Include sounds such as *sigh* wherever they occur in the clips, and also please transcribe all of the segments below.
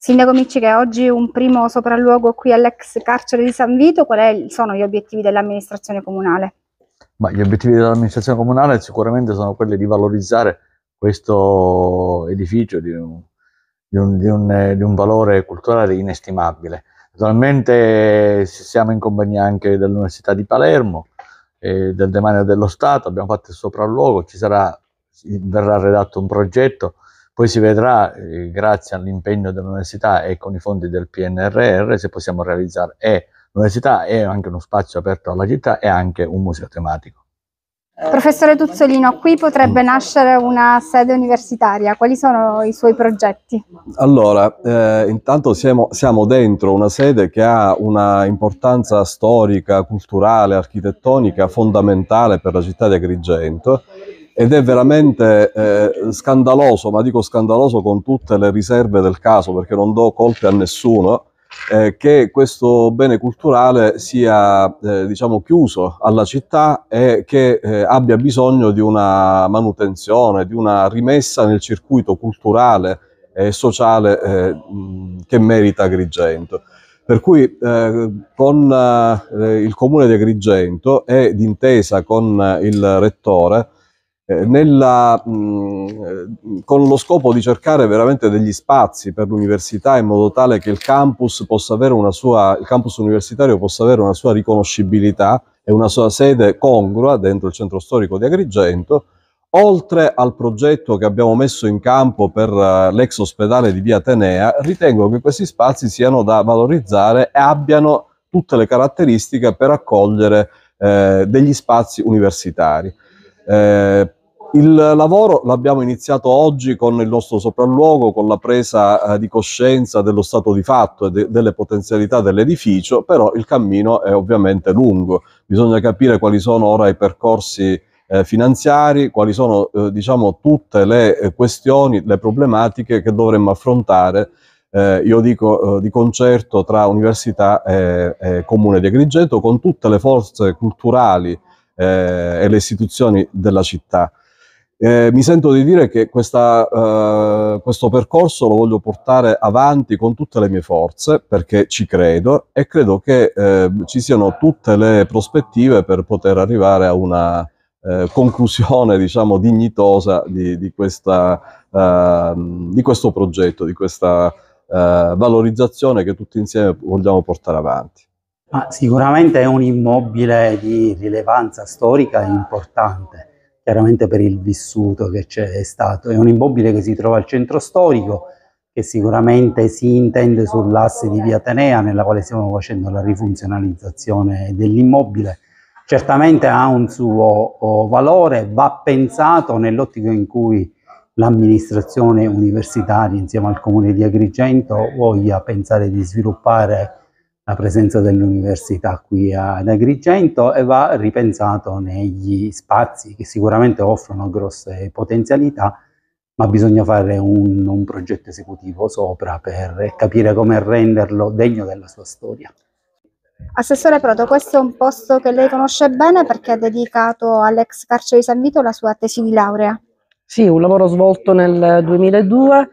Sindaco Micci, che oggi un primo sopralluogo qui all'ex carcere di San Vito, quali sono gli obiettivi dell'amministrazione comunale? Ma gli obiettivi dell'amministrazione comunale sicuramente sono quelli di valorizzare questo edificio di un, di un, di un, di un valore culturale inestimabile. Naturalmente siamo in compagnia anche dell'Università di Palermo, eh, del Demanio dello Stato, abbiamo fatto il sopralluogo, ci sarà, verrà redatto un progetto poi si vedrà, eh, grazie all'impegno dell'università e con i fondi del PNRR, se possiamo realizzare e l'università è anche uno spazio aperto alla città e anche un museo tematico. Eh, Professore Tuzzolino, qui potrebbe mm. nascere una sede universitaria, quali sono i suoi progetti? Allora, eh, intanto siamo, siamo, dentro una sede che ha una importanza storica, culturale, architettonica fondamentale per la città di Agrigento ed è veramente eh, scandaloso, ma dico scandaloso con tutte le riserve del caso perché non do colpe a nessuno, eh, che questo bene culturale sia eh, diciamo chiuso alla città e che eh, abbia bisogno di una manutenzione, di una rimessa nel circuito culturale e sociale eh, che merita Agrigento. Per cui eh, con eh, il comune di Agrigento e d'intesa con il rettore eh, nella, mh, con lo scopo di cercare veramente degli spazi per l'università in modo tale che il campus, sua, il campus, universitario possa avere una sua riconoscibilità e una sua sede congrua dentro il centro storico di Agrigento, oltre al progetto che abbiamo messo in campo per eh, l'ex ospedale di via Atenea, ritengo che questi spazi siano da valorizzare e abbiano tutte le caratteristiche per accogliere eh, degli spazi universitari. Eh, il lavoro l'abbiamo iniziato oggi con il nostro sopralluogo, con la presa eh, di coscienza dello stato di fatto e de delle potenzialità dell'edificio, però il cammino è ovviamente lungo. Bisogna capire quali sono ora i percorsi eh, finanziari, quali sono eh, diciamo, tutte le eh, questioni, le problematiche che dovremmo affrontare, eh, io dico di concerto tra Università e, e Comune di Agrigento, con tutte le forze culturali e le istituzioni della città. Eh, mi sento di dire che questa, eh, questo percorso lo voglio portare avanti con tutte le mie forze perché ci credo e credo che eh, ci siano tutte le prospettive per poter arrivare a una eh, conclusione *laughs* diciamo dignitosa di, di, questa, ehm, di questo progetto, di questa eh, valorizzazione che tutti insieme vogliamo portare avanti. Ah, sicuramente è un immobile di rilevanza storica e importante chiaramente per il vissuto che c'è stato. È un immobile che si trova al centro storico, che sicuramente si intende sull'asse di Via Atenea, nella quale stiamo facendo la rifunzionalizzazione dell'immobile. Certamente ha un suo valore, va pensato nell'ottica in cui l'amministrazione universitaria insieme al comune di Agrigento voglia pensare di sviluppare la presenza dell'università qui ad Agrigento e va ripensato negli spazi che sicuramente offrono grosse potenzialità, ma bisogna fare un, un progetto esecutivo sopra per capire come renderlo degno della sua storia. Assessore Proto, questo è un posto che lei conosce bene perché ha dedicato all'ex carcere di San Vito la sua tesi di laurea. Sì, un lavoro svolto nel 2002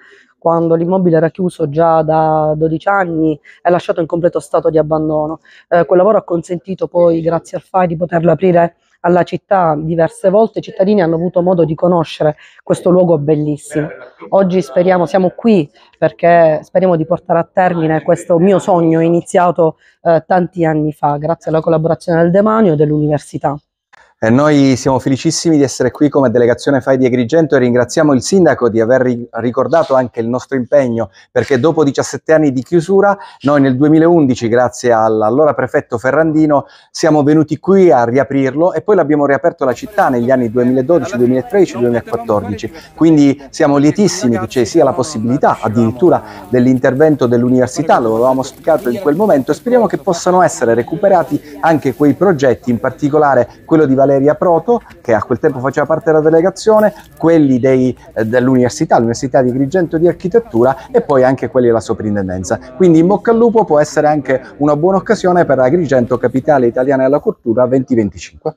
quando l'immobile era chiuso già da 12 anni è lasciato in completo stato di abbandono. Eh, quel lavoro ha consentito poi, grazie al FAI, di poterlo aprire alla città diverse volte, i cittadini hanno avuto modo di conoscere questo luogo bellissimo. Oggi speriamo, siamo qui perché speriamo di portare a termine questo mio sogno iniziato eh, tanti anni fa, grazie alla collaborazione del Demanio e dell'Università. Eh, noi siamo felicissimi di essere qui come delegazione FAI di Agrigento e ringraziamo il sindaco di aver ri ricordato anche il nostro impegno perché dopo 17 anni di chiusura noi nel 2011 grazie all'allora prefetto Ferrandino siamo venuti qui a riaprirlo e poi l'abbiamo riaperto la città negli anni 2012, 2013, 2014 quindi siamo lietissimi che ci sia la possibilità addirittura dell'intervento dell'università lo avevamo spiegato in quel momento e speriamo che possano essere recuperati anche quei progetti in particolare quello di Valencia Valeria Proto, che a quel tempo faceva parte della delegazione, quelli dei, eh, dell'università, l'Università di Grigento di Architettura e poi anche quelli della soprintendenza. Quindi in bocca al lupo può essere anche una buona occasione per Agrigento Capitale Italiana della Cultura 2025.